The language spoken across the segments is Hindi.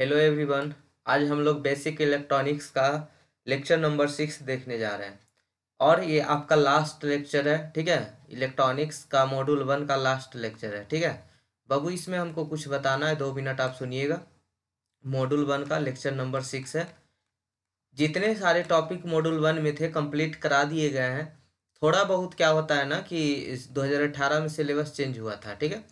हेलो एवरीवन आज हम लोग बेसिक इलेक्ट्रॉनिक्स का लेक्चर नंबर सिक्स देखने जा रहे हैं और ये आपका लास्ट लेक्चर है ठीक है इलेक्ट्रॉनिक्स का मॉड्यूल वन का लास्ट लेक्चर है ठीक है बाबू इसमें हमको कुछ बताना है दो मिनट आप सुनिएगा मॉड्यूल वन का लेक्चर नंबर सिक्स है जितने सारे टॉपिक मॉड्यूल वन में थे कम्प्लीट करा दिए गए हैं थोड़ा बहुत क्या होता है ना कि दो में सिलेबस चेंज हुआ था ठीक है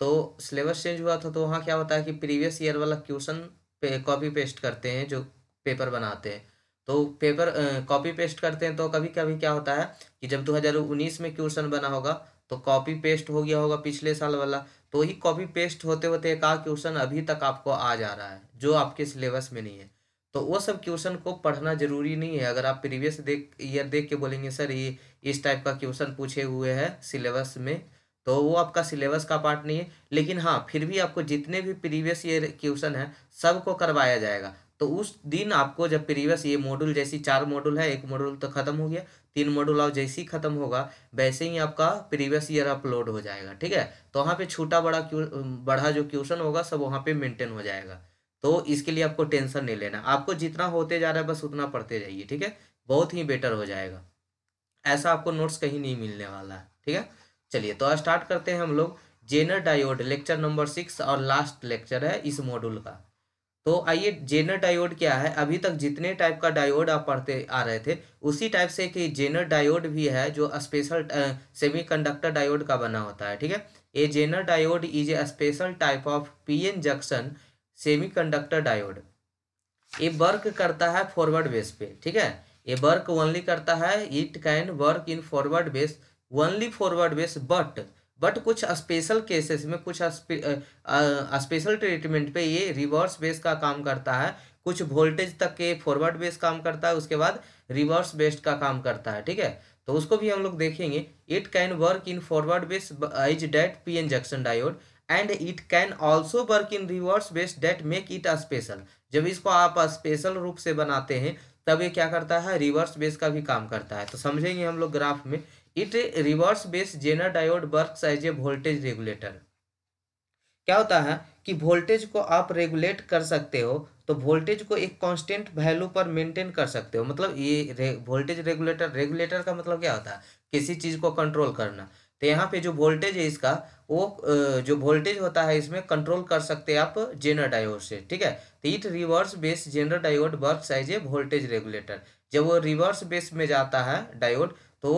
तो सिलेबस चेंज हुआ था तो वहाँ क्या होता है कि प्रीवियस ईयर वाला क्वेश्चन पे कॉपी पेस्ट करते हैं जो पेपर बनाते हैं तो पेपर कॉपी पेस्ट करते हैं तो कभी कभी क्या होता है कि जब 2019 में क्वेश्चन बना होगा तो कॉपी पेस्ट हो गया होगा पिछले साल वाला तो ही कॉपी पेस्ट होते होते एक क्वेश्चन अभी तक आपको आ जा रहा है जो आपके सिलेबस में नहीं है तो वो सब क्वेश्चन को पढ़ना जरूरी नहीं है अगर आप प्रीवियस देख ईयर देख के बोलेंगे सर ये इस टाइप का क्वेश्चन पूछे हुए हैं सिलेबस में तो वो आपका सिलेबस का पार्ट नहीं है लेकिन हाँ फिर भी आपको जितने भी प्रीवियस ईयर क्वेश्चन है सबको करवाया जाएगा तो उस दिन आपको जब प्रीवियस ये मॉड्यूल जैसी चार मॉड्यूल है एक मॉड्यूल तो खत्म हो गया तीन मॉड्यूल और जैसे ही खत्म होगा वैसे ही आपका प्रीवियस ईयर अपलोड हो जाएगा ठीक है तो वहाँ पे छोटा बड़ा बढ़ा जो क्वेश्चन होगा सब वहाँ पे मेंटेन हो जाएगा तो इसके लिए आपको टेंशन नहीं लेना आपको जितना होते जा रहा है बस उतना पढ़ते जाइए ठीक है बहुत ही बेटर हो जाएगा ऐसा आपको नोट्स कहीं नहीं मिलने वाला है ठीक है चलिए तो स्टार्ट करते हैं हम लोग Zener diode lecture number six और लास्ट लेक्चर है इस मॉड्यूल का तो आइए जेनर डायोड क्या है अभी तक जितने टाइप का डायोड आप पढ़ते आ रहे थे उसी टाइप से कि जेनर डायोड भी है जो स्पेशल सेमीकंडक्टर डायोड का बना होता है ठीक है a Zener diode is a special type of PN junction semiconductor diode ये वर्क करता है फॉरवर्ड बेस पे ठीक है ये वर्क ओनली करता है it can work in forward bias only forward bias but but कुछ स्पेशल केसेस में कुछ स्पेशल ट्रीटमेंट पे ये रिवर्स बेस का काम करता है कुछ वोल्टेज तक के फॉरवर्ड बेस काम करता है उसके बाद रिवर्स बेस्ड का काम करता है ठीक है तो उसको भी हम लोग देखेंगे it can work in forward bias is that P N diode and it can also work in reverse bias that make it special जब इसको आप स्पेशल रूप से बनाते हैं तब ये क्या करता है रिवर्स बेस का भी काम करता है तो समझेंगे हम लोग ग्राफ में it reverse bias Zener diode work as a voltage regulator क्या होता है कि वोल्टेज को आप रेगुलेट कर सकते हो तो वोल्टेज को एक कांस्टेंट वैल्यू पर मेंटेन कर सकते हो मतलब ये वोल्टेज रेगुलेटर रेगुलेटर का मतलब क्या होता है किसी चीज़ को कंट्रोल करना तो यहाँ पे जो वोल्टेज है इसका वो जो वोल्टेज होता है इसमें कंट्रोल कर सकते हैं आप जेनर डायोड से ठीक है तो it reverse bias Zener diode work as a voltage regulator जब वो रिवर्स बेस में जाता है डायोड तो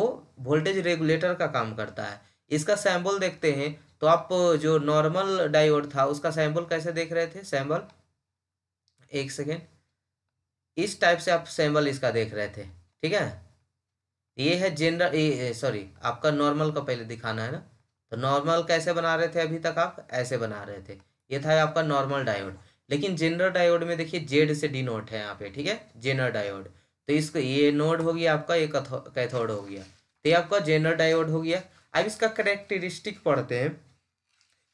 वोल्टेज रेगुलेटर का काम करता है इसका सैम्बल देखते हैं तो आप जो नॉर्मल डायोड था उसका सैम्बल कैसे देख रहे थे सैम्बल एक सेकेंड इस टाइप से आप सैम्बल इसका देख रहे थे ठीक है ये है जेनरल सॉरी आपका नॉर्मल का पहले दिखाना है ना तो नॉर्मल कैसे बना रहे थे अभी तक आप ऐसे बना रहे थे ये था आपका नॉर्मल डायोड लेकिन जेनरल डायोड में देखिए जेड से डी नोट है यहाँ पे ठीक है जेनरल डायोड तो इसका ये नोड हो गया आपका ये कैथोड हो गया तो ये आपका जेनर डायोड हो गया अब इसका करेक्टरिस्टिक पढ़ते हैं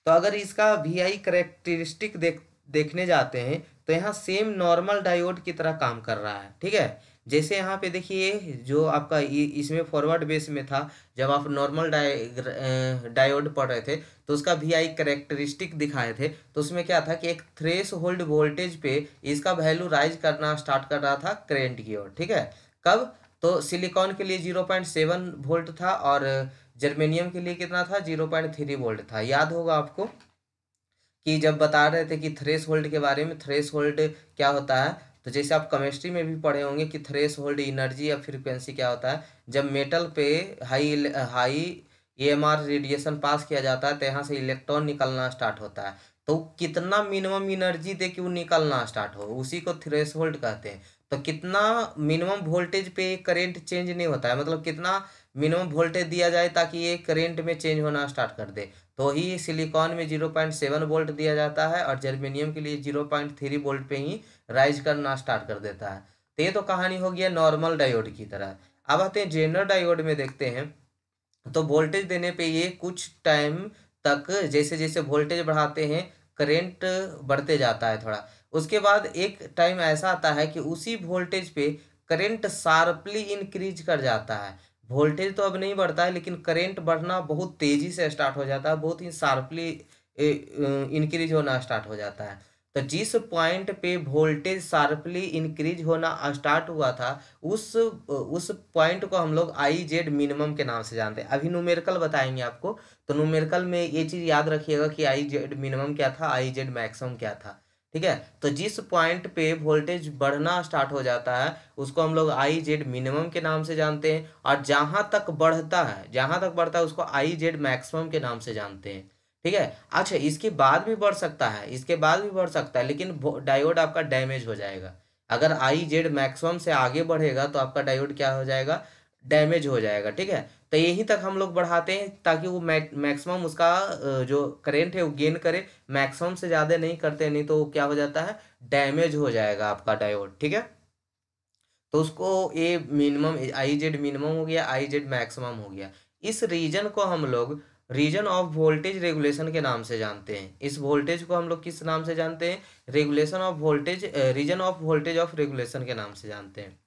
तो अगर इसका वी आई करेक्टरिस्टिक देख देखने जाते हैं तो यहाँ सेम नॉर्मल डायोड की तरह काम कर रहा है ठीक है जैसे यहाँ पे देखिए जो आपका इसमें फॉरवर्ड बेस में था जब आप नॉर्मल डाय डायोड पढ़ रहे थे तो उसका वी आई करेक्टरिस्टिक दिखाए थे तो उसमें क्या था कि एक थ्रेस होल्ड वोल्टेज पे इसका वैल्यू राइज करना स्टार्ट कर रहा था करेंट की ओर ठीक है कब तो सिलिकॉन के लिए जीरो पॉइंट सेवन वोल्ट था और जर्मेनियम के लिए कितना था जीरो पॉइंट थ्री वोल्ट था याद होगा आपको कि जब बता रहे थे कि थ्रेस होल्ड के बारे में थ्रेस होल्ड क्या होता है तो जैसे आप केमिस्ट्री में भी पढ़े होंगे कि थ्रेस होल्ड एनर्जी या फ्रिक्वेंसी क्या होता है जब मेटल पे high high E M R radiation pass किया जाता है तो यहाँ से इलेक्ट्रॉन निकलना स्टार्ट होता है तो कितना मिनिमम एनर्जी दे के वो निकलना स्टार्ट हो उसी को थ्रेश होल्ड कहते हैं तो कितना मिनिमम वोल्टेज पे करेंट चेंज नहीं होता है मतलब कितना मिनिमम वोल्टेज दिया जाए ताकि ये करेंट में चेंज होना स्टार्ट कर दे तो ही सिलिकॉन में जीरो पॉइंट सेवन वोल्ट दिया जाता है और जर्मेनियम के लिए जीरो पॉइंट थ्री वोल्ट पे ही राइज करना स्टार्ट कर देता है तो ये तो कहानी हो गया नॉर्मल डायोड की तरह अब आते हैं जेनर डायोड में देखते हैं तो वोल्टेज देने पे ये कुछ टाइम तक जैसे जैसे वोल्टेज बढ़ाते हैं करेंट बढ़ते जाता है थोड़ा उसके बाद एक टाइम ऐसा आता है कि उसी वोल्टेज पे करंट शार्पली इंक्रीज कर जाता है वोल्टेज तो अब नहीं बढ़ता है लेकिन करंट बढ़ना बहुत तेज़ी से स्टार्ट हो जाता है बहुत ही शार्पली इंक्रीज होना स्टार्ट हो जाता है तो जिस पॉइंट पे वोल्टेज शार्पली इंक्रीज होना स्टार्ट हुआ था उस उस पॉइंट को हम लोग आई जेड मिनिमम के नाम से जानते हैं अभी न्यूमेरिकल बताएंगे आपको तो न्यूमेरिकल में ये चीज़ याद रखिएगा कि आई जेड मिनिमम क्या था आई जेड मैक्सिमम क्या था ठीक है तो जिस पॉइंट पे वोल्टेज बढ़ना स्टार्ट हो जाता है उसको हम लोग आई जेड मिनिमम के नाम से जानते हैं और जहाँ तक बढ़ता है जहाँ तक बढ़ता है उसको आई जेड मैक्सिमम के नाम से जानते हैं ठीक है अच्छा इसके बाद भी बढ़ सकता है इसके बाद भी बढ़ सकता है लेकिन डायोड आपका डैमेज हो जाएगा अगर आई जेड मैक्सिमम से आगे बढ़ेगा तो आपका डायोड क्या हो जाएगा डैमेज हो जाएगा ठीक है तो यहीं तक हम लोग बढ़ाते हैं ताकि वो मैक्सिमम उसका जो करेंट है वो गेन करे मैक्सिमम से ज़्यादा नहीं करते नहीं तो क्या हो जाता है डैमेज हो जाएगा आपका डायोड ठीक है तो उसको a minimum I Z minimum हो गया आई जेड मैक्सिमम हो गया इस रीजन को हम लोग रीजन ऑफ वोल्टेज रेगुलेशन के नाम से जानते हैं इस वोल्टेज को हम लोग किस नाम से जानते हैं regulation of voltage region of voltage of regulation के नाम से जानते हैं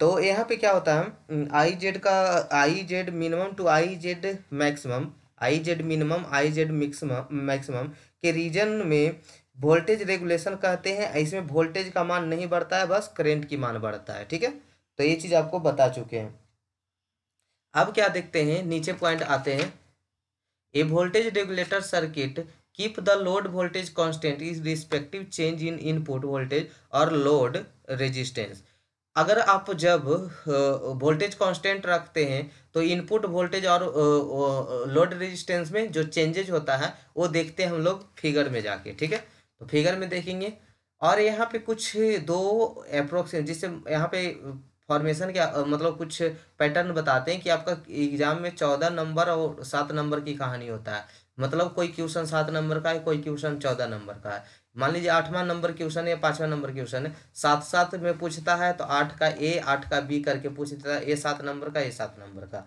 तो यहाँ पे क्या होता है आई जेड का I Z minimum to I Z maximum I Z minimum I Z maximum maximum के रीजन में वोल्टेज रेगुलेशन कहते हैं इसमें वोल्टेज का मान नहीं बढ़ता है बस करेंट की मान बढ़ता है ठीक है तो ये चीज़ आपको बता चुके हैं अब क्या देखते हैं नीचे पॉइंट आते हैं a voltage regulator circuit keep the load voltage constant is respective change in input voltage और लोड रेजिस्टेंस अगर आप जब वोल्टेज कांस्टेंट रखते हैं तो इनपुट वोल्टेज और लोड रेजिस्टेंस में जो चेंजेज होता है वो देखते हैं हम लोग फिगर में जाके ठीक है तो फिगर में देखेंगे और यहाँ पे कुछ दो अप्रोक्सीमेट जिससे यहाँ पे फॉर्मेशन के मतलब कुछ पैटर्न बताते हैं कि आपका एग्जाम में चौदह नंबर और सात नंबर की कहानी होता है मतलब कोई क्वेश्चन सात नंबर का है कोई क्वेश्चन चौदह नंबर का है मान लीजिए आठवां नंबर क्वेश्चन या पांचवा नंबर क्वेश्चन है सात सात में पूछता है तो आठ का ए आठ का बी करके पूछ देता है ए सात नंबर का ए सात नंबर का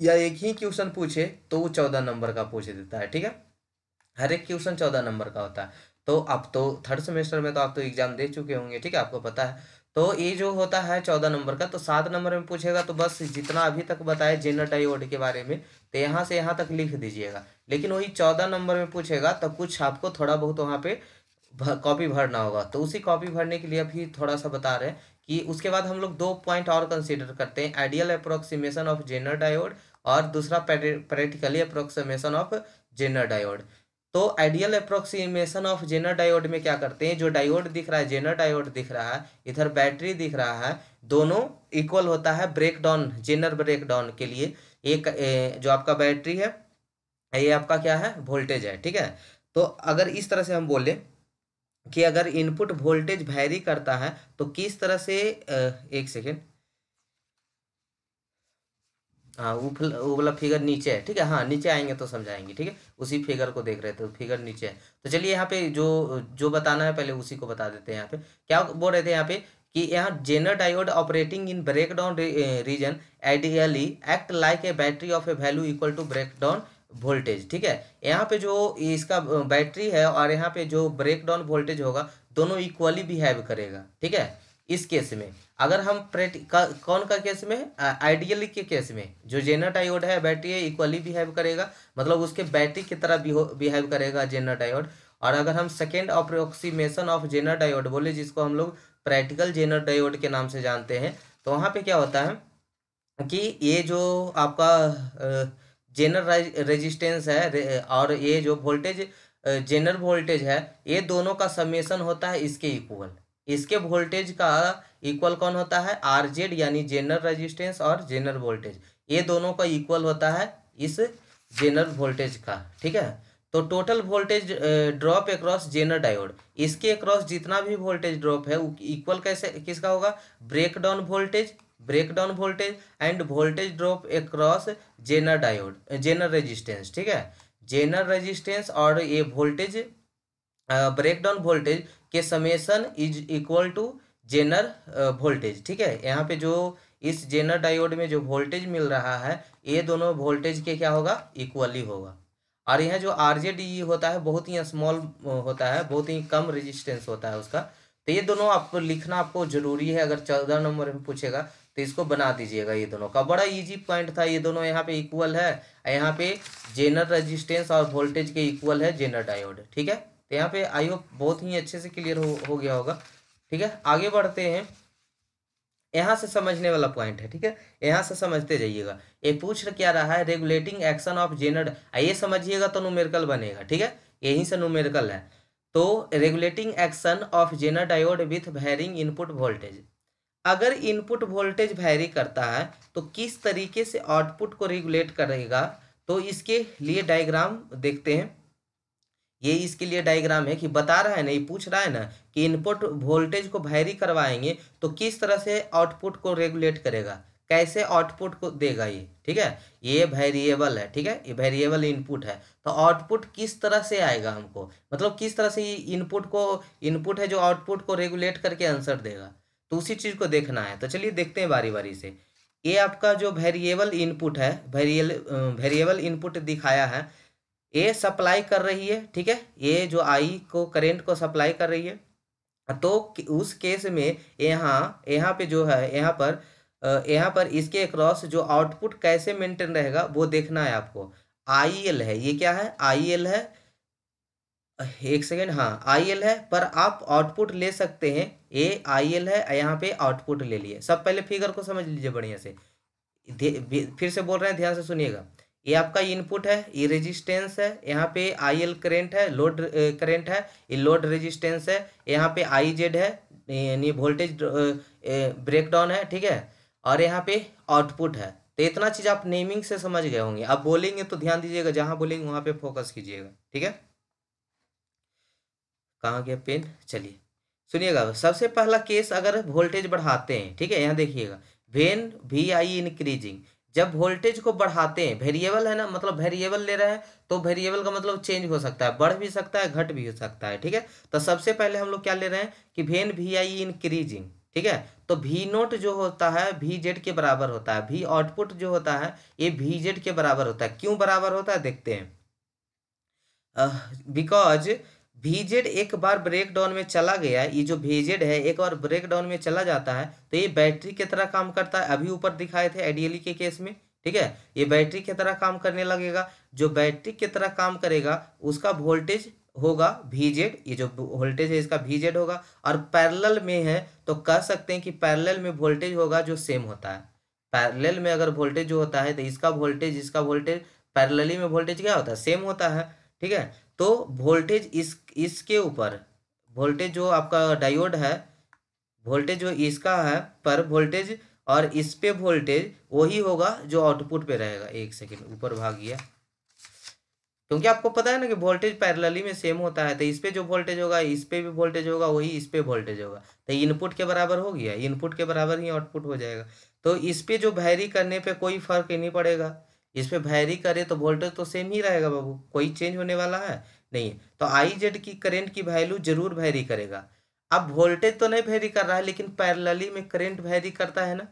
या एक ही क्वेश्चन पूछे तो वो चौदह नंबर का पूछ देता है ठीक है हर एक क्वेश्चन चौदह नंबर का होता है तो आप तो थर्ड सेमेस्टर में तो आप तो एग्जाम दे चुके होंगे ठीक है आपको पता है तो ये जो होता है चौदह नंबर का तो सात नंबर में पूछेगा तो बस जितना अभी तक बताया जेनर डायोड के बारे में तो यहाँ से यहाँ तक लिख दीजिएगा लेकिन वही चौदह नंबर में पूछेगा तो कुछ आपको थोड़ा बहुत वहाँ पे कॉपी भरना होगा तो उसी कॉपी भरने के लिए अभी थोड़ा सा बता रहे हैं कि उसके बाद हम लोग दो पॉइंट और कंसिडर करते हैं ideal approximation of Zener diode और दूसरा practically approximation of Zener diode तो ideal approximation of Zener diode में क्या करते हैं जो डायोड दिख रहा है जेनर डायोड दिख रहा है इधर बैटरी दिख रहा है दोनों इक्वल होता है breakdown Zener breakdown के लिए एक जो आपका बैटरी है ये आपका क्या है वोल्टेज है ठीक है तो अगर इस तरह से हम बोले कि अगर इनपुट वोल्टेज वैरी करता है तो किस तरह से एक सेकेंड हाँ वो वो वाला फिगर नीचे है ठीक है हाँ नीचे आएंगे तो समझाएंगे ठीक है उसी फिगर को देख रहे थे फिगर नीचे है तो चलिए यहाँ पे जो जो बताना है पहले उसी को बता देते हैं यहाँ पे क्या बोल रहे थे यहाँ पे कि यहाँ Zener diode operating in breakdown region ideally act like a battery of a value equal to breakdown voltage ठीक है यहाँ पे जो इसका बैटरी है और यहाँ पे जो ब्रेक डाउन वोल्टेज होगा दोनों इक्वली बिहेव करेगा ठीक है इस केस में अगर हम प्रेट कौन का केस में आइडियली के केस में जो जेनर आयोड है बैटरी है इक्वली बिहेव करेगा मतलब उसके बैटरी की तरह बिहेव करेगा जेनर आयोड और अगर हम second approximation of Zener diode बोले जिसको हम लोग प्रैक्टिकल जेनर डायोड के नाम से जानते हैं तो वहाँ पे क्या होता है कि ये जो आपका जेनर रेजिस्टेंस है और ये जो वोल्टेज जेनर वोल्टेज है ये दोनों का समेसन होता है इसके इक्वल इसके वोल्टेज का इक्वल कौन होता है आर जेड यानी जेनर रेजिस्टेंस और जेनर वोल्टेज ये दोनों का इक्वल होता है इस जेनर वोल्टेज का ठीक है तो total voltage drop across Zener diode इसके अक्रॉस जितना भी वोल्टेज ड्रॉप है इक्वल कैसे किसका होगा breakdown voltage breakdown voltage and voltage drop across Zener diode Zener resistance ठीक है जेनर रेजिस्टेंस और ये वोल्टेज ब्रेक डाउन वोल्टेज के summation is equal to Zener voltage ठीक है यहाँ पे जो इस जेनर डायोड में जो वोल्टेज मिल रहा है ये दोनों वोल्टेज के क्या होगा इक्वली होगा और यह जो आर जे डी होता है बहुत ही स्मॉल uh, होता है बहुत ही कम रेजिस्टेंस होता है उसका तो ये दोनों आपको लिखना आपको जरूरी है अगर चौदह नंबर में पूछेगा तो इसको बना दीजिएगा ये दोनों का बड़ा इजी पॉइंट था ये दोनों यहाँ पे इक्वल है यहाँ पे जेनर रेजिस्टेंस और वोल्टेज के इक्वल है जेनर डायोड ठीक है तो यहाँ पे आई होप बहुत ही अच्छे से क्लियर हो, हो गया होगा ठीक है आगे बढ़ते हैं यहाँ से समझने वाला पॉइंट है ठीक है यहाँ से समझते जाइएगा ये पूछ क्या रहा है रेगुलेटिंग एक्शन ऑफ जेनर ये समझिएगा तो न्यूमेरिकल बनेगा ठीक है यही से न्यूमेरिकल है तो regulating action of Zener diode with varying input voltage अगर इनपुट वोल्टेज वैरी करता है तो किस तरीके से आउटपुट को रेगुलेट करेगा तो इसके लिए डायग्राम देखते हैं ये इसके लिए डायग्राम है कि बता रहा है ना ये पूछ रहा है ना कि इनपुट वोल्टेज को वैरी करवाएंगे तो किस तरह से आउटपुट को रेगुलेट करेगा कैसे आउटपुट को देगा ये ठीक है ये वेरिएबल है ठीक है ये वेरिएबल इनपुट है तो आउटपुट किस तरह से आएगा हमको मतलब किस तरह से ये इनपुट को इनपुट है जो आउटपुट को रेगुलेट करके आंसर देगा तो उसी चीज़ को देखना है तो चलिए देखते हैं बारी बारी से ये आपका जो वेरिएबल इनपुट है वेरिएबल वेरिएबल इनपुट दिखाया है ए सप्लाई कर रही है ठीक है ए जो आई को करेंट को सप्लाई कर रही है तो उस केस में यहाँ यहाँ पे जो है यहाँ पर यहाँ पर इसके क्रॉस जो आउटपुट कैसे मेंटेन रहेगा वो देखना है आपको आई एल है ये क्या है आई एल है एक सेकेंड हाँ आई एल है पर आप आउटपुट ले सकते हैं ए आई एल है यहाँ पे आउटपुट ले लिए सब पहले फिगर को समझ लीजिए बढ़िया से फिर से बोल रहे हैं ध्यान से सुनिएगा ये आपका इनपुट है ये रेजिस्टेंस है यहाँ पे आई एल करेंट है लोड करेंट है ये लोड रेजिस्टेंस है यहाँ पे आई जेड है यानी वोल्टेज ब्रेकडाउन है ठीक है और यहाँ पे आउटपुट है तो इतना चीज़ आप नेमिंग से समझ गए होंगे आप बोलेंगे तो ध्यान दीजिएगा जहाँ बोलेंगे वहाँ पे फोकस कीजिएगा ठीक है कहाँ गया पेन चलिए सुनिएगा सबसे पहला केस अगर वोल्टेज बढ़ाते हैं ठीक है यहाँ देखिएगा वेन वी आई इंक्रीजिंग जब वोल्टेज को बढ़ाते हैं वेरिएबल है ना मतलब वेरिएबल ले रहे हैं तो वेरिएबल का मतलब चेंज हो सकता है बढ़ भी सकता है घट भी हो सकता है ठीक है तो सबसे पहले हम लोग क्या ले रहे हैं कि वेन वी आई इनक्रीजिंग ठीक है तो वी नोट जो होता है वी जेड के बराबर होता है वी आउटपुट जो होता है ये वी जेड के बराबर होता है क्यों बराबर होता है देखते हैं बिकॉज uh, वीजेड एक बार डाउन में चला गया ये जो वीजेड है एक बार ब्रेक डाउन में चला जाता है तो ये बैटरी की तरह काम करता है अभी ऊपर दिखाए थे आइडियली के केस में ठीक है ये बैटरी की तरह काम करने लगेगा जो बैटरी की तरह काम करेगा उसका वोल्टेज होगा वीजेड ये जो वोल्टेज है इसका वीजेड होगा और पैरल में है तो कह सकते हैं कि पैरल में वोल्टेज होगा जो सेम होता है पैरल में अगर वोल्टेज जो होता है तो इसका वोल्टेज इसका वोल्टेज पैरलली में वोल्टेज क्या होता है सेम होता है ठीक है तो वोल्टेज इस इसके ऊपर वोल्टेज जो आपका डायोड है वोल्टेज जो इसका है पर वोल्टेज और इस पे वोल्टेज वही होगा जो आउटपुट पे रहेगा एक सेकेंड ऊपर भाग गया क्योंकि आपको पता है ना कि वोल्टेज पैरेलली में सेम होता है तो इस पे जो वोल्टेज होगा इस पे भी वोल्टेज होगा वही इस पे वोल्टेज होगा तो इनपुट के बराबर हो गया इनपुट के बराबर ही आउटपुट हो जाएगा तो इस पे जो वैरी करने पे कोई फर्क नहीं पड़ेगा इस पर वैरी करे तो वोल्टेज तो सेम ही रहेगा बाबू कोई चेंज होने वाला है नहीं तो आई जेड की करेंट की वैल्यू जरूर वैरी करेगा अब वोल्टेज तो नहीं वैरी कर रहा है लेकिन पैरलली में करेंट वैरी करता है ना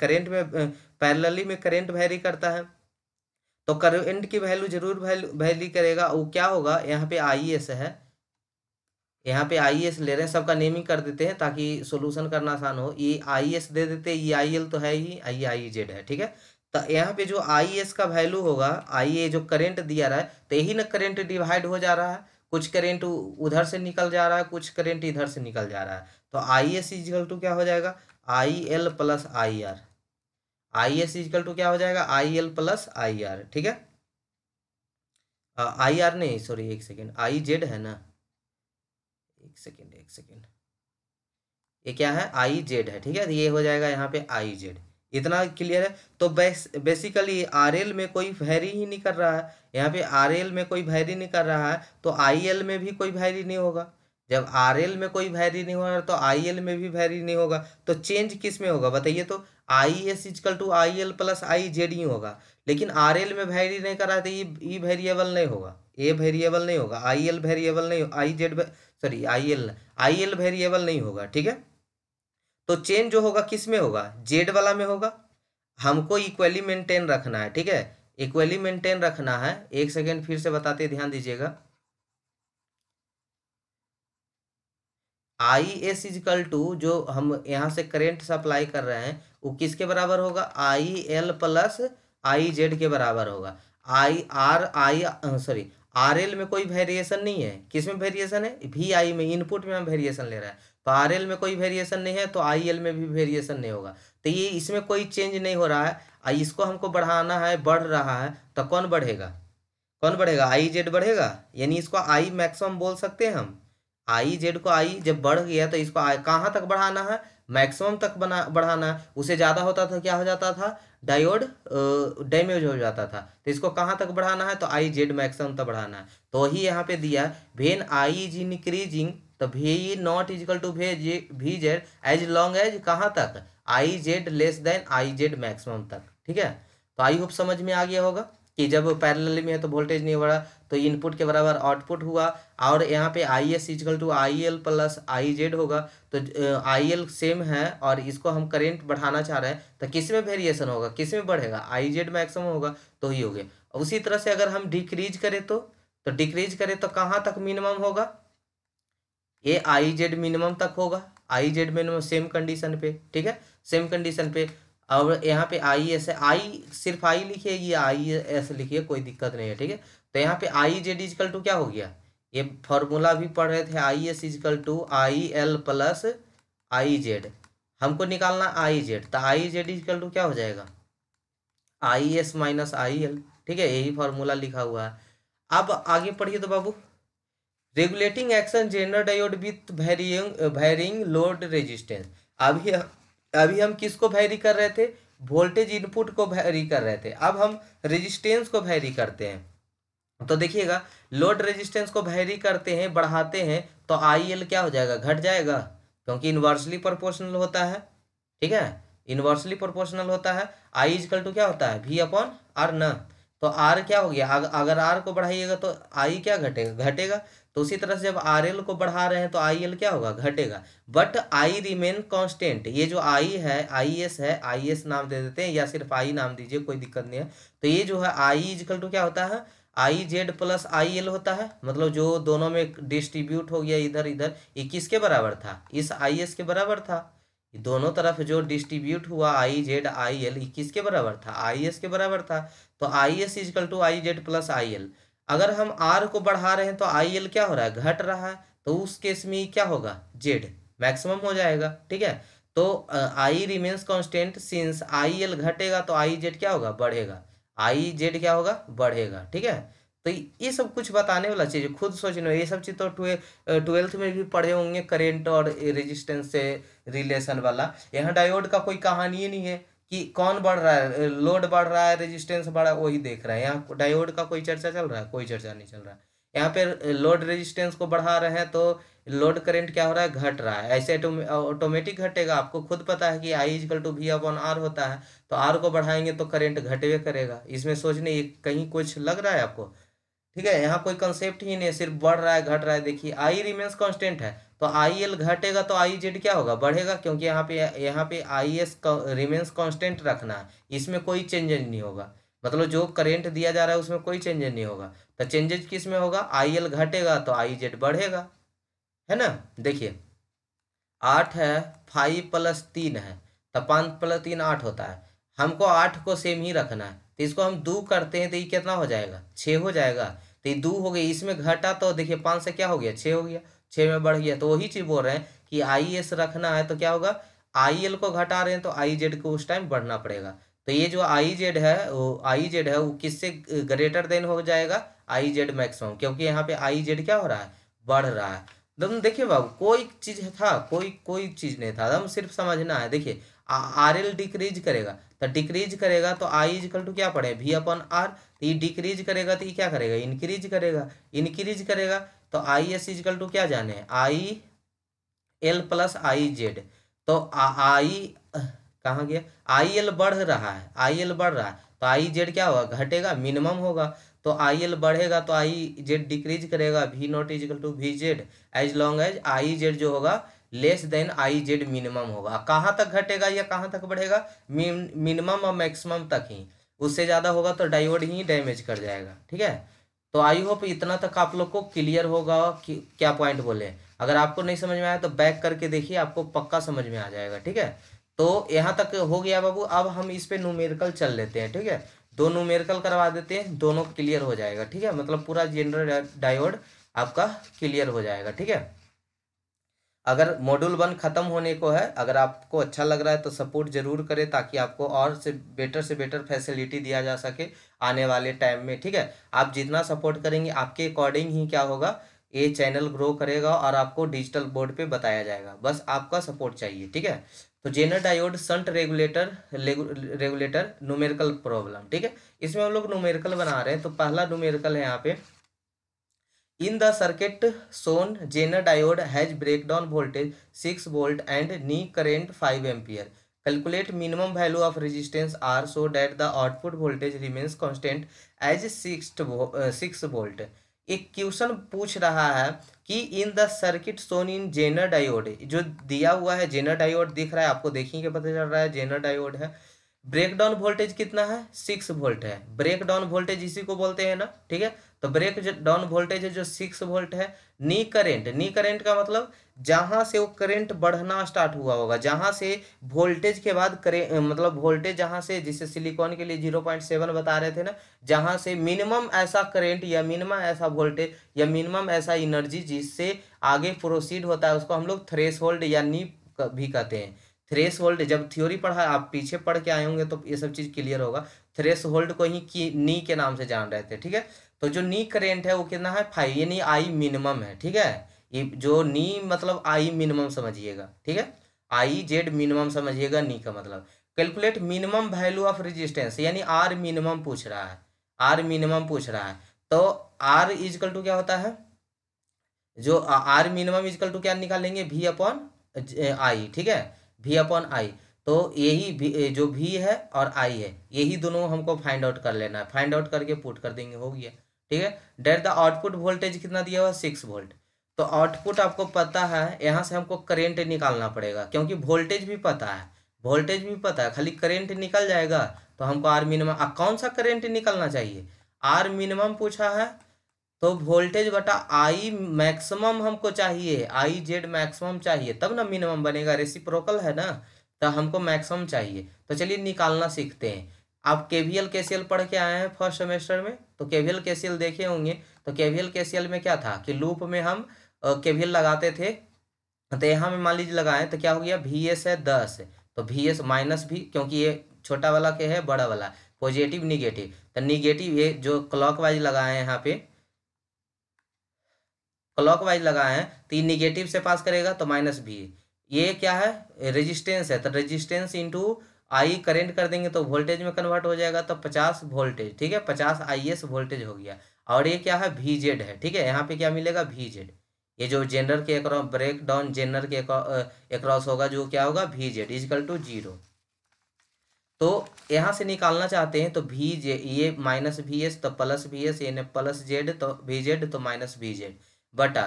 करेंट में पैरलली में करेंट वैरी करता है तो करेंट की वैल्यू जरूर वैली करेगा वो क्या होगा यहाँ पे आई एस है यहाँ पे आई एस ले रहे हैं सबका नेमिंग कर देते हैं ताकि सोल्यूशन करना आसान हो ये आई एस दे देते ये आई एल तो है ही आई आई जेड है ठीक है तो यहाँ पे जो आई एस e का वैल्यू होगा आई ए e जो करेंट दिया रहा है तो यही ना करेंट डिवाइड हो जा रहा है कुछ करेंट उधर से निकल जा रहा है कुछ करेंट इधर से निकल जा रहा है तो आई एस इजिकल टू क्या हो जाएगा I L plus I R I S equal to क्या हो जाएगा I L plus I R ठीक है आई आर e नहीं सॉरी एक सेकेंड आई जेड है ना एक सेकेंड एक सेकेंड ये क्या है आई जेड है ठीक है ये हो जाएगा यहाँ पे आई जेड इतना क्लियर है तो बेस बेसिकली आर में कोई वैरी ही नहीं कर रहा है यहाँ पे आर में कोई वैरी नहीं कर रहा है तो आई में भी कोई वैरी नहीं होगा जब आर में कोई वैरी नहीं होगा तो आई में भी वैरी नहीं होगा तो चेंज किस में होगा बताइए तो I S equal to I L plus I Z ही होगा लेकिन आर में वैरी नहीं कर रहा तो ई वेरिएबल नहीं होगा ए वेरिएबल नहीं होगा आई एल वेरिएबल नहीं I Z sorry I L I L variable नहीं होगा ठीक है तो चेन जो होगा किस में होगा जेड वाला में होगा हमको इक्वली मेंटेन रखना है ठीक है इक्वली मेंटेन रखना है एक सेकेंड फिर से बताते ध्यान दीजिएगा आई एस इजकल टू जो हम यहां से करेंट सप्लाई कर रहे हैं वो किसके बराबर होगा I L plus I Z के बराबर होगा I R I sorry R L में कोई वेरिएशन नहीं है किस में वेरिएशन है वी आई में इनपुट में हम वेरिएशन ले रहे हैं तो आर एल में कोई वेरिएशन नहीं है तो आई एल में भी वेरिएशन नहीं होगा तो ये इसमें कोई चेंज नहीं हो रहा है आई इसको हमको बढ़ाना है बढ़ रहा है तो कौन बढ़ेगा कौन बढ़ेगा आई जेड बढ़ेगा यानी इसको आई मैक्सिमम बोल सकते हैं हम आई जेड को आई जब बढ़ गया तो इसको आई कहाँ तक बढ़ाना है मैक्सिमम तक बना बढ़ाना है उसे ज़्यादा होता था क्या हो जाता था डायोड डैमेज हो जाता था तो इसको कहाँ तक बढ़ाना है तो आई जेड मैक्सिमम तक बढ़ाना है तो ही यहाँ पे दिया वेन आई इज इनक्रीजिंग तो वी नॉट इजिकल टू भेज V Z as long as कहाँ तक I Z less than I Z maximum तक ठीक है तो आई होप समझ में आ गया होगा कि जब पैरेलल में है तो वोल्टेज नहीं बढ़ा तो इनपुट के बराबर आउटपुट हुआ और यहाँ पे I S equal to I L plus I Z होगा तो आई एल सेम है और इसको हम करेंट बढ़ाना चाह रहे हैं तो किस में वेरिएशन होगा किस में बढ़ेगा आई जेड मैक्सिमम होगा तो ही हो गया उसी तरह से अगर हम डिक्रीज करें तो तो डिक्रीज करें तो कहाँ तक मिनिमम होगा ये आई जेड मिनिमम तक होगा I Z minimum same condition पे ठीक है सेम कंडीशन पे और यहाँ पे आई एस आई सिर्फ आई लिखिए आई एस लिखिए कोई दिक्कत नहीं है ठीक है तो यहाँ पे आई जेड इजकल टू क्या हो गया ये फॉर्मूला भी पढ़ रहे थे I S equal to I L plus I Z हमको निकालना आई जेड तो आई जेड इजकल टू क्या हो जाएगा I S minus I L ठीक है यही फॉर्मूला लिखा हुआ है अब आगे पढ़िए तो बाबू regulating action Zener diode with varying varying load resistance अभी अभी हम किसको वेरी कर रहे थे वोल्टेज इनपुट को वेरी कर रहे थे अब हम रेजिस्टेंस को वेरी करते हैं तो देखिएगा लोड रेजिस्टेंस को वेरी करते हैं बढ़ाते हैं तो आई क्या हो जाएगा घट जाएगा क्योंकि इन्वर्सली प्रोपोर्शनल होता है ठीक है इन्वर्सली प्रोपोर्शनल होता है आई इजकल टू क्या होता है वी अपॉन आर न तो आर क्या हो गया अगर आर को बढ़ाइएगा तो आई क्या घटेगा घटेगा तो उसी तरह से जब आर एल को बढ़ा रहे हैं तो आई एल क्या होगा घटेगा बट आई रिमेन कॉन्स्टेंट ये जो आई है आई एस है आई एस नाम दे देते हैं या सिर्फ आई नाम दीजिए कोई दिक्कत नहीं है तो ये जो है आई इजकल टू क्या होता है I Z plus I L होता है मतलब जो दोनों में डिस्ट्रीब्यूट हो गया इधर इधर ये किसके बराबर था इस आई एस के बराबर था दोनों तरफ जो डिस्ट्रीब्यूट हुआ आई जेड आई एल किसके बराबर था आई एस के बराबर था तो I S equal to I Z plus I L अगर हम आर को बढ़ा रहे हैं तो आई एल क्या हो रहा है घट रहा है तो उस केस में क्या होगा जेड मैक्सिमम हो जाएगा ठीक है तो I remains constant since I L घटेगा तो आई जेड क्या होगा बढ़ेगा आई जेड क्या होगा बढ़ेगा ठीक है तो ये सब कुछ बताने वाला चीज़ खुद सोच लो ये सब चीज़ तो ट्वे ट्वेल्थ में भी पढ़े होंगे करेंट और रेजिस्टेंस से रिलेशन वाला यहाँ डायोड का कोई कहानी ही नहीं है कि कौन बढ़ रहा है लोड बढ़ रहा है रेजिस्टेंस बढ़ रहा है वही देख रहे हैं यहाँ डायोड का कोई चर्चा चल रहा है कोई चर्चा नहीं चल रहा है यहाँ पे लोड रेजिस्टेंस को बढ़ा रहे हैं तो लोड करंट क्या हो रहा है घट रहा है ऐसे ऑटोमेटिक घटेगा आपको खुद पता है कि I equal to V upon R होता है तो आर को बढ़ाएंगे तो करंट घटवे करेगा इसमें सोचने कहीं कुछ लग रहा है आपको ठीक है यहाँ कोई कंसेप्ट ही नहीं है सिर्फ बढ़ रहा है घट रहा है देखिए आई रिमेन्स कॉन्स्टेंट है तो आई एल घटेगा तो आई जेड क्या होगा बढ़ेगा क्योंकि यहाँ पे यहाँ पे आई एस रिमेन्स कॉन्स्टेंट रखना है इसमें कोई चेंजेज नहीं होगा मतलब जो करेंट दिया जा रहा है उसमें कोई चेंजेज नहीं होगा तो चेंजेज किस में होगा आई एल घटेगा तो आई जेड बढ़ेगा है ना देखिए आठ है फाइव प्लस तीन है तो पाँच प्लस तीन आठ होता है हमको आठ को सेम ही रखना है तो इसको हम दो करते हैं तो ये कितना हो जाएगा छः हो जाएगा तो ये दू हो गई इसमें घटा तो देखिए पाँच से क्या हो गया छः हो गया छः में बढ़ गया तो वही चीज़ बोल रहे हैं कि आई एस रखना है तो क्या होगा आई एल को घटा रहे हैं तो आई जेड को उस टाइम बढ़ना पड़ेगा तो ये जो आई जेड है वो आई जेड है वो किससे ग्रेटर देन हो जाएगा आई जेड मैक्सिमम क्योंकि यहाँ पे आई जेड क्या हो रहा है बढ़ रहा है एकदम तो देखिए बाबू कोई चीज़ था कोई कोई चीज़ नहीं था एकदम तो सिर्फ समझना है देखिए आर एल डिक्रीज करेगा तो डिक्रीज करेगा तो आई इजकल टू क्या पड़े वी अपन आर तो ये डिक्रीज करेगा तो ये क्या करेगा इंक्रीज करेगा इंक्रीज करेगा तो आई एस इजकल टू क्या जाने I L plus I Z तो आई कहाँ गया आई एल बढ़ रहा है आई एल बढ़ रहा है तो आई जेड क्या होगा घटेगा मिनिमम होगा तो आई एल बढ़ेगा तो आई जेड डिक्रीज करेगा V not equal to V Z as long as I Z जो होगा less than I Z minimum होगा कहाँ तक घटेगा या कहाँ तक बढ़ेगा मिनिमम और मैक्सिमम तक ही उससे ज़्यादा होगा तो डायोड ही डैमेज कर जाएगा ठीक है तो आई होप इतना तक आप लोग को क्लियर होगा कि क्या पॉइंट बोले अगर आपको नहीं समझ में आया तो बैक करके देखिए आपको पक्का समझ में आ जाएगा ठीक है तो यहाँ तक हो गया बाबू अब हम इस पर नूमेरिकल चल लेते हैं ठीक है दो नूमेरिकल करवा देते हैं दोनों क्लियर हो जाएगा ठीक है मतलब पूरा जनरल डायोड आपका क्लियर हो जाएगा ठीक है अगर मॉड्यूल वन ख़त्म होने को है अगर आपको अच्छा लग रहा है तो सपोर्ट ज़रूर करें ताकि आपको और से बेटर से बेटर फैसिलिटी दिया जा सके आने वाले टाइम में ठीक है आप जितना सपोर्ट करेंगे आपके अकॉर्डिंग ही क्या होगा ये चैनल ग्रो करेगा और आपको डिजिटल बोर्ड पे बताया जाएगा बस आपका सपोर्ट चाहिए ठीक है तो Zener diode shunt regulator regulator numerical problem ठीक है इसमें हम लोग न्यूमेरिकल बना रहे हैं तो पहला न्यूमेरिकल है यहाँ पे in the circuit shown Zener diode has breakdown voltage six volt and knee current five ampere calculate minimum value of resistance R so that the output voltage remains constant as six volt एक क्वेश्चन पूछ रहा है कि in the circuit shown in Zener diode जो दिया हुआ है जेनर डायोड दिख रहा है आपको देखेंगे पता चल रहा है जेनर डायोड है ब्रेक डाउन वोल्टेज कितना है सिक्स वोल्ट है ब्रेक डाउन वोल्टेज इसी को बोलते हैं ना ठीक है तो ब्रेक डाउन वोल्टेज है जो सिक्स वोल्ट है नी करेंट नी करेंट का मतलब जहां से वो करेंट बढ़ना स्टार्ट हुआ होगा जहां से वोल्टेज के बाद करें मतलब वोल्टेज जहां से जिसे सिलिकॉन के लिए जीरो पॉइंट सेवन बता रहे थे ना जहां से मिनिमम ऐसा करेंट या मिनिमम ऐसा वोल्टेज या मिनिमम ऐसा इनर्जी जिससे आगे प्रोसीड होता है उसको हम लोग थ्रेस होल्ड या नी भी कहते हैं थ्रेस होल्ड जब थ्योरी पढ़ा आप पीछे पढ़ के आए होंगे तो ये सब चीज़ क्लियर होगा थ्रेस होल्ड को ही की नी के नाम से जान रहे थे ठीक है तो जो नी करेंट है वो कितना है फाइव यानी आई मिनिमम है ठीक है ये जो नी मतलब आई मिनिमम समझिएगा ठीक है आई जेड मिनिमम समझिएगा नी का मतलब calculate minimum value of resistance यानी आर मिनिमम पूछ रहा है आर मिनिमम पूछ रहा है तो आर इजकल टू क्या होता है जो आर मिनिमम इजकल टू क्या निकालेंगे भी अपॉन आई ठीक है वी अपॉन आई तो यही जो भी है और आई है यही दोनों हमको फाइंड आउट कर लेना है फाइंड आउट करके पुट कर देंगे हो गया ठीक है डेट द आउटपुट वोल्टेज कितना दिया हुआ सिक्स वोल्ट तो आउटपुट आपको पता है यहाँ से हमको करेंट निकालना पड़ेगा क्योंकि वोल्टेज भी पता है वोल्टेज भी पता है खाली करेंट निकल जाएगा तो हमको आर मिनिमम कौन सा करेंट निकलना चाहिए आर मिनिमम पूछा है तो वोल्टेज बटा आई मैक्सिमम हमको चाहिए आई जेड मैक्सिमम चाहिए तब ना मिनिमम बनेगा रेसिप्रोकल है ना तो हमको मैक्सिमम चाहिए तो चलिए निकालना सीखते हैं आप के वी एल के सी एल पढ़ के आए हैं फर्स्ट सेमेस्टर में तो के वी एल के सी एल देखे होंगे तो के वी एल के सी एल में क्या था कि लूप में हम के वी एल लगाते थे तो यहाँ में मान लीजिए लगाए तो क्या हो गया वी एस है दस तो वी एस माइनस भी क्योंकि ये छोटा वाला के है बड़ा वाला पॉजिटिव निगेटिव तो निगेटिव ये जो क्लॉक वाइज लगाए हैं यहाँ पे क्लॉक वाइज लगाए हैं तो ये निगेटिव से पास करेगा तो माइनस बी ये क्या है रेजिस्टेंस है तो रेजिस्टेंस इंटू आई करेंट कर देंगे तो वोल्टेज में कन्वर्ट हो जाएगा तो पचास वोल्टेज ठीक है पचास आई एस वोल्टेज हो गया और ये क्या है वी जेड है ठीक है यहाँ पे क्या मिलेगा वी जेड ये जो जेनर के ब्रेक डाउन जेनर के अक्रॉस होगा जो क्या होगा V Z equal to zero तो यहाँ से निकालना चाहते हैं तो वी जे ये माइनस वी एस तो प्लस वी एस यानी प्लस जेड तो वी जेड तो माइनस वी जेड बटा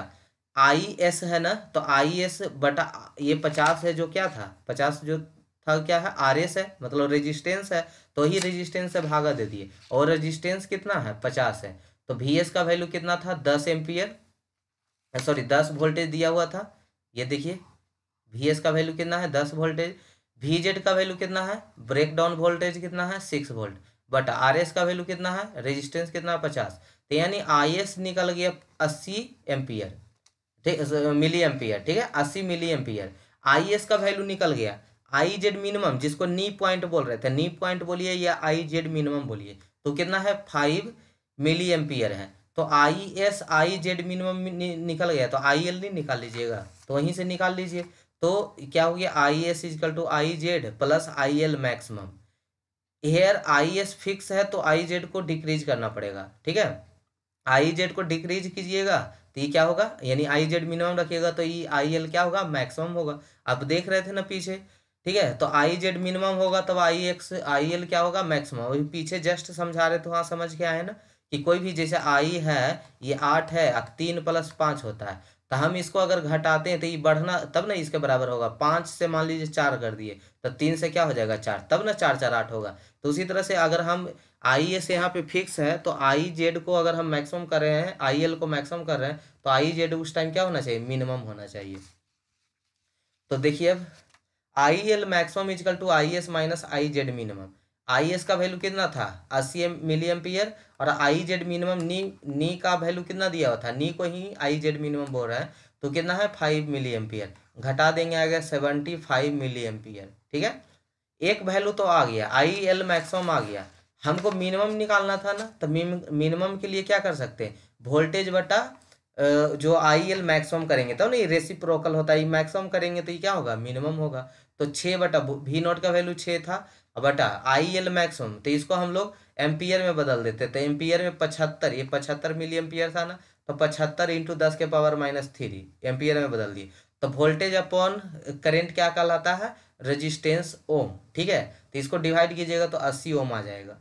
आई एस है ना तो आई एस बटा ये पचास है जो क्या था पचास जो था क्या है आर एस है मतलब रेजिस्टेंस है तो ही रेजिस्टेंस से भागा दे दिए और रेजिस्टेंस कितना है पचास है तो वी एस का वैल्यू कितना था दस एम्पियर सॉरी दस वोल्टेज दिया हुआ था ये देखिए वी एस का वैल्यू कितना है दस वोल्टेज वी जेड का वैल्यू कितना है ब्रेक डाउन वोल्टेज कितना है six volt but R S का वैल्यू कितना है रेजिस्टेंस कितना है पचास तो यानी आई एस निकल गया अस्सी एम्पियर ठीक मिली एम्पियर ठीक है अस्सी मिली एम्पियर आई एस का वैल्यू निकल गया आई जेड मिनिमम जिसको नी पॉइंट बोल रहे थे नी पॉइंट बोलिए या आई जेड मिनिमम बोलिए तो कितना है फाइव मिली एम्पियर है तो I S I Z minimum निकल गया तो आई एल नहीं निकाल लीजिएगा तो वहीं से निकाल लीजिए तो क्या हो गया I S equal to I Z plus I L maximum here I S fix है तो आई जेड को डिक्रीज करना पड़ेगा ठीक है आई जेड को डिक्रीज कीजिएगा तो ये क्या होगा यानी आई जेड मिनिमम रखिएगा तो ये आई एल क्या होगा मैक्सिमम होगा आप देख रहे थे ना पीछे ठीक है तो आई जेड मिनिमम होगा तब आई एक्स आई एल क्या होगा मैक्सिमम अभी पीछे जस्ट समझा रहे थे तो हाँ समझ के आए ना कि कोई भी जैसे आई है ये आठ है तीन प्लस पाँच होता है तो हम इसको अगर घटाते हैं तो ये बढ़ना तब ना इसके बराबर होगा पाँच से मान लीजिए चार कर दिए तो तीन से क्या हो जाएगा चार तब ना चार चार आठ होगा तो उसी तरह से अगर हम आई एस यहाँ पे फिक्स है तो आई जेड को अगर हम मैक्सिमम कर रहे हैं आई एल को मैक्सिमम कर रहे हैं तो आई जेड उस टाइम क्या होना चाहिए मिनिमम होना चाहिए तो देखिए अब I L maximum equal to I S minus I Z minimum I S का वैल्यू कितना था अस्सी मिली पियर और आई जेड मिनिमम नी नी का वैल्यू कितना दिया हुआ था नी को ही आई जेड मिनिमम बोल रहा है तो कितना है फाइव मिली एम्पियर घटा देंगे आ गया सेवेंटी फाइव मिली पियर ठीक है एक वैल्यू तो आ गया आई एल मैक्सिमम आ गया हमको मिनिमम निकालना था ना तो मिनिमम के लिए क्या कर सकते हैं वोल्टेज बटा जो आई एल मैक्सिमम करेंगे तो नहीं रेसिप्रोकल होता है मैक्सिमम करेंगे तो ये क्या होगा मिनिमम होगा तो छः बटा भी नोट का वैल्यू छः था बटा आई एल मैक्सिमम तो इसको हम लोग एम्पियर में बदल देते तो एम्पियर में पचहत्तर ये पचहत्तर मिली एम्पियर था ना तो पचहत्तर इंटू दस के पावर माइनस थ्री एम्पियर में बदल दिए तो वोल्टेज अपॉन करेंट क्या कहलाता है रेजिस्टेंस ओम ठीक है तो इसको डिवाइड कीजिएगा तो अस्सी ओम आ जाएगा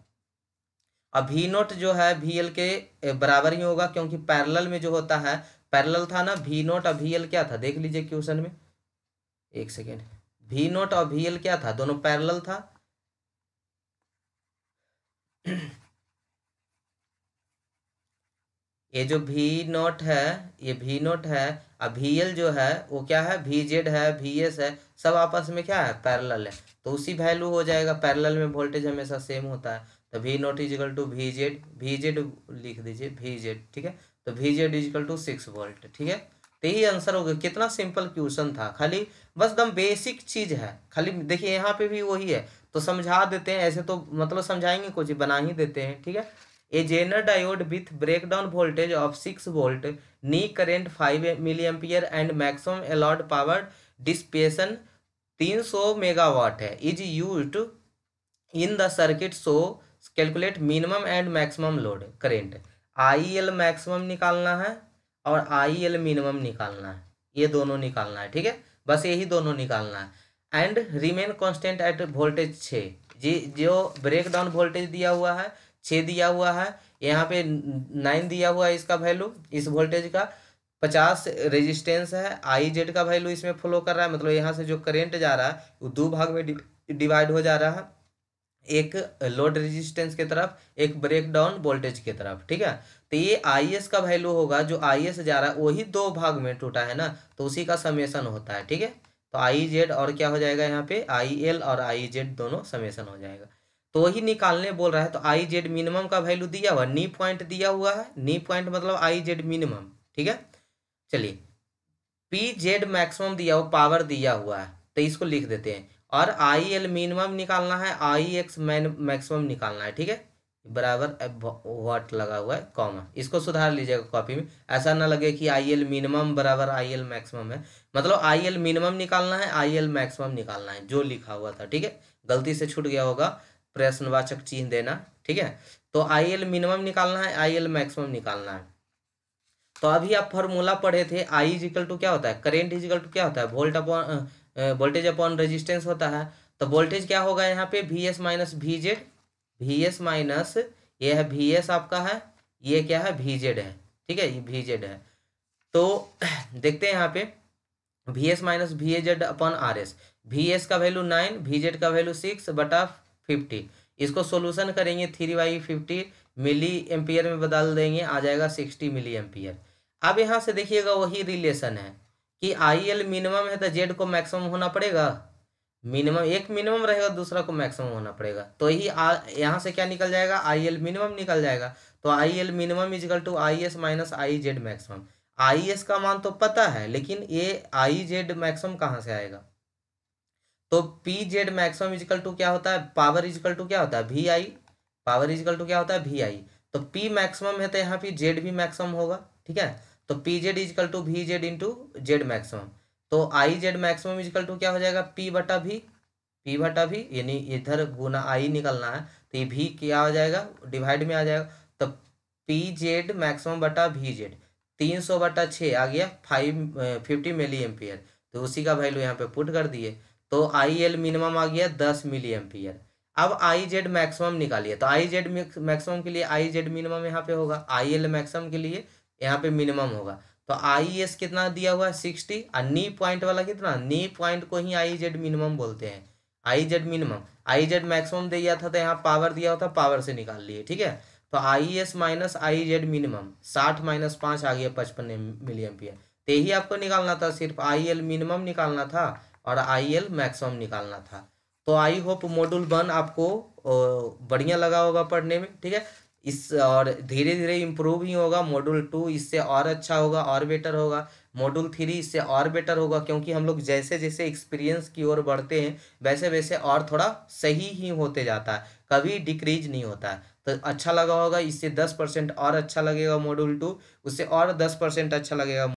अब वी नोट जो है वी एल के बराबर ही होगा क्योंकि पैरल में जो होता है पैरल था ना वी नोट और वी एल क्या था देख लीजिए क्वेश्चन में एक सेकेंड वी नोट और वी एल क्या था दोनों पैरल था ये जो भी नोट है ये भी नोट है और भी एल जो है वो क्या है भी जेड है भी एस है सब आपस में क्या है पैरेलल है तो उसी वैल्यू हो जाएगा पैरेलल में वोल्टेज हमेशा सेम होता है तो V not equal to V Z V Z लिख दीजिए भी जेड ठीक है तो V Z equal to six volt ठीक है तो यही आंसर हो गया कितना सिंपल क्वेश्चन था खाली बस दम बेसिक चीज है खाली देखिए यहाँ पे भी वही है तो समझा देते हैं ऐसे तो मतलब समझाएंगे कुछ बना ही देते हैं ठीक है a Zener diode with breakdown voltage of six volt knee current five milliampere and maximum allowed power dissipation तीन सौ मेगावाट है is use in the circuit so calculate minimum and maximum load current I L maximum निकालना है और आई एल मिनिमम निकालना है ये दोनों निकालना है ठीक है बस यही दोनों निकालना है and remain constant at voltage छः जी जो ब्रेक डाउन वोल्टेज दिया हुआ है छः दिया हुआ है यहाँ पे नाइन दिया हुआ है इसका वैल्यू इस वोल्टेज का पचास रेजिस्टेंस है आई जेड का वैल्यू इसमें फ्लो कर रहा है मतलब यहाँ से जो करेंट जा रहा है वो दो भाग में डिवाइड हो जा रहा है एक लोड रेजिस्टेंस के तरफ एक ब्रेक डाउन वोल्टेज की तरफ ठीक है तो ये आई एस का वैल्यू होगा जो आई एस जा रहा है वही दो भाग में टूटा है ना तो उसी का समेसन होता है ठीक है तो आई जेड और क्या हो जाएगा यहाँ पे आई एल और आई जेड दोनों समेसन हो जाएगा तो वही निकालने बोल रहा है तो आई जेड मिनिमम का वैल्यू दिया हुआ नी पॉइंट दिया हुआ है नी पॉइंट मतलब आई जेड मिनिमम ठीक है चलिए पी जेड मैक्सिमम दिया हुआ पावर दिया हुआ है तो इसको लिख देते हैं और आई एल मिनिमम निकालना है आई एक्स मैन मैक्सिमम निकालना है ठीक है बराबर वाट लगा हुआ है कॉमा इसको सुधार लीजिएगा कॉपी में ऐसा ना लगे कि आई एल मिनिमम बराबर आई एल मैक्सिमम है मतलब आई एल मिनिमम निकालना है आई एल मैक्सिमम निकालना है जो लिखा हुआ था ठीक है गलती से छूट गया होगा प्रश्नवाचक चिन्ह देना ठीक है तो आई एल मिनिमम निकालना है आई एल मैक्सिमम निकालना है तो अभी आप फॉर्मूला पढ़े थे आई इजिकल टू क्या होता है करेंट इजिकल टू क्या होता है volt upon voltage upon resistance होता है तो वोल्टेज क्या होगा यहाँ पे V S minus V Z V S minus ये है वी एस आपका है ये क्या है वी जेड है ठीक है ये वी जेड है तो देखते हैं यहाँ पे V S minus V A Z upon R S V S का वैल्यू नाइन वी जेड का value six but of fifty इसको सोल्यूशन करेंगे three by fifty milliampere में बदल देंगे आ जाएगा सिक्सटी मिली एम्पियर अब यहाँ से देखिएगा वही रिलेशन है कि आई एल मिनिमम है तो जेड को मैक्सिमम होना पड़ेगा मिनिमम एक मिनिमम रहेगा दूसरा को मैक्सिमम होना पड़ेगा तो यही यहाँ से क्या निकल जाएगा आई एल मिनिमम निकल जाएगा तो I L minimum equal to I S minus I Z maximum I S का मान तो पता है लेकिन ये आई जेड मैक्सिमम कहाँ से आएगा तो P Z maximum equal to क्या होता है पावर इजिकल टू क्या होता है V I power equal to क्या होता है वी आई तो पी मैक्सिमम है तो यहाँ पे जेड भी मैक्सिमम होगा ठीक है तो P Z equal to V Z into Z maximum तो I Z maximum equal to क्या हो जाएगा पी बटा भी पी बटा भी यानी इधर गुना आई निकलना है तो ये भी क्या हो जाएगा डिवाइड में आ जाएगा तो पी जेड मैक्सिमम बटा वी जेड तीन सौ बटा छः आ गया फाइव फिफ्टी मिली एम्पियर तो उसी का वैल्यू यहाँ पे पुट कर दिए तो आई एल मिनिमम आ गया दस मिली एम्पियर अब आई जेड मैक्सिमम निकालिए तो आई जेड मैक्सिमम के लिए आई जेड मिनिमम यहाँ पे होगा आई एल मैक्सिमम के लिए यहाँ पे मिनिमम होगा तो आई एस कितना दिया हुआ है सिक्सटी और नी पॉइंट वाला कितना नी पॉइंट को ही आई जेड मिनिमम बोलते हैं I Z minimum I Z maximum दिया था तो यहाँ पावर दिया होता पावर से निकाल लिए ठीक है तो I S minus I Z minimum साठ माइनस पाँच आ गया पचपन मिली एम्पियर तो यही आपको निकालना था सिर्फ आई एल मिनिमम निकालना था और आई एल मैक्सिमम निकालना था तो आई होप मॉड्यूल वन आपको बढ़िया लगा होगा पढ़ने में ठीक है इस और धीरे धीरे इम्प्रूव ही होगा मॉड्यूल टू इससे और अच्छा होगा और बेटर होगा मॉड्यूल थ्री इससे और बेटर होगा क्योंकि हम लोग जैसे जैसे एक्सपीरियंस की ओर बढ़ते हैं वैसे वैसे और थोड़ा सही ही होते जाता है कभी डिक्रीज नहीं होता है तो अच्छा लगा होगा इससे दस परसेंट और अच्छा लगेगा मॉड्यूल टू उससे और दस परसेंट अच्छा लगेगा